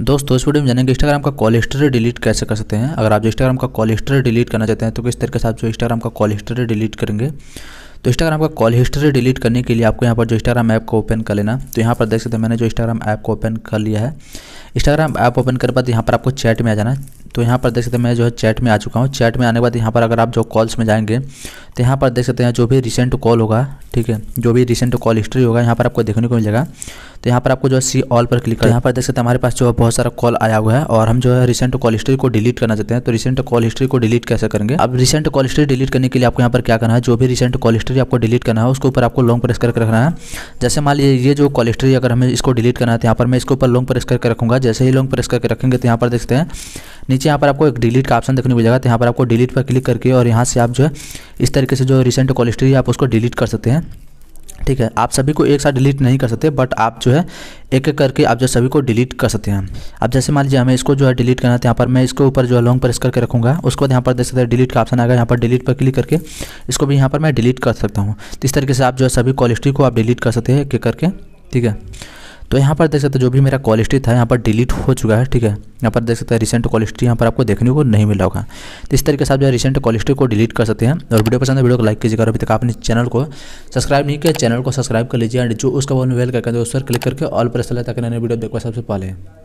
दोस्तों इस वीडियो में जानेंगे इंस्टाग्राम का कॉल हिस्ट्री डिलीट कैसे कर सकते हैं अगर आप इंस्टाग्राम का कॉल हिस्ट्री डिलीट करना चाहते हैं तो किस तरीके से आप जो इंस्टाग्राम का कॉल हिस्ट्री डिलीट करेंगे तो इंस्टाग्राम का कॉल हिस्ट्री डिलीट करने के लिए आपको यहाँ पर जो इंस्टाग्राम ऐप को ओपन कर लेना तो यहाँ पर देख सकते हैं मैंने जो इंस्टाग्राम ऐप को ओपन कर लिया है इंस्टाग्राम ऐप ओपन करने के बाद यहाँ पर आपको चैट में आ जाना तो यहाँ पर देख सकते हैं मैं जो है चैट में आ चुका हूँ चैट में आने के बाद यहाँ पर अगर आप जो कॉल्स में जाएंगे तो यहाँ पर देख सकते हैं जो भी रिसेंट कॉल होगा ठीक है जो भी रिसेंट कॉल हिस्ट्री होगा यहाँ पर आपको देखने को मिलेगा तो यहाँ पर आपको जो है सी ऑल पर क्लिक तो करें यहाँ पर देख सकते हैं हमारे पास जो है बहुत सारा कॉल आया हुआ है और हम जो है रिसेंट कॉल हिस्ट्री को डिलीट करना चाहते हैं तो रिसेंट कॉल हिस्ट्री को डिलीट कैसे करेंगे अब रिसेंट कॉल हिस्ट्री डिलीट करने के लिए आपको यहाँ पर क्या करना है जो भी रिसेंट कॉल हिस्ट्री आपको डिलीट करना है उसके ऊपर आपको लॉन्ग प्रेस करके रखना है जैसे मान लीजिए ये जो कॉल हिस्ट्री अगर हमें इसको डिलीट करना है तो यहाँ पर मैं इसके ऊपर लॉन्ग प्रेस करके रखूँगा जैसे ही लॉन्ग प्रेस करके रखेंगे तो यहाँ पर देखते हैं नीचे यहाँ पर आपको एक डिलीट का ऑप्शन देखने को मिलेगा तो यहाँ पर आपको डिलीट पर क्लिक करके और यहाँ से आप जो है इस तरीके से जो रिसेंट कॉल हिस्ट्री है आप उसको डिलीट कर सकते हैं ठीक है आप सभी को एक साथ डिलीट नहीं कर सकते बट आप जो है एक एक करके आप जो सभी को डिलीट कर सकते हैं अब जैसे मान लीजिए हमें इसको जो है डिलीट करना था तो यहाँ पर मैं इसके ऊपर जो है लॉन्ग प्रेस करके रखूँगा उसके बाद यहाँ पर देख सकते हैं डिलीट का ऑप्शन आएगा यहाँ पर डिलीट पर क्लिक करके इसको भी यहाँ पर मैं डिलीट कर सकता हूँ तो इस तरीके से आप जो है सभी क्वालिटी को आप डिलीट कर सकते हैं एक एक करके ठीक है तो यहाँ पर देख सकते हैं जो भी मेरा कॉल हिस्ट्री था यहाँ पर डिलीट हो चुका है ठीक है यहाँ पर देख सकते हैं रिसेंट कॉल हिस्ट्री यहाँ पर आपको देखने को नहीं मिला होगा तो इस तरीके से आप जो है रिसेंट कॉल हिस्ट्री को डिलीट कर सकते हैं और वीडियो पसंद है वीडियो को लाइक कीजिएगा और अभी तक आपने चैनल को सब्सक्राइब नहीं किया चैनल को सब्सक्राइब कर लीजिए एंड जो उसका वो वेल करके उस पर क्लिक करके ऑल प्रेस लेता ताकि नए वीडियो देखो सबसे पहले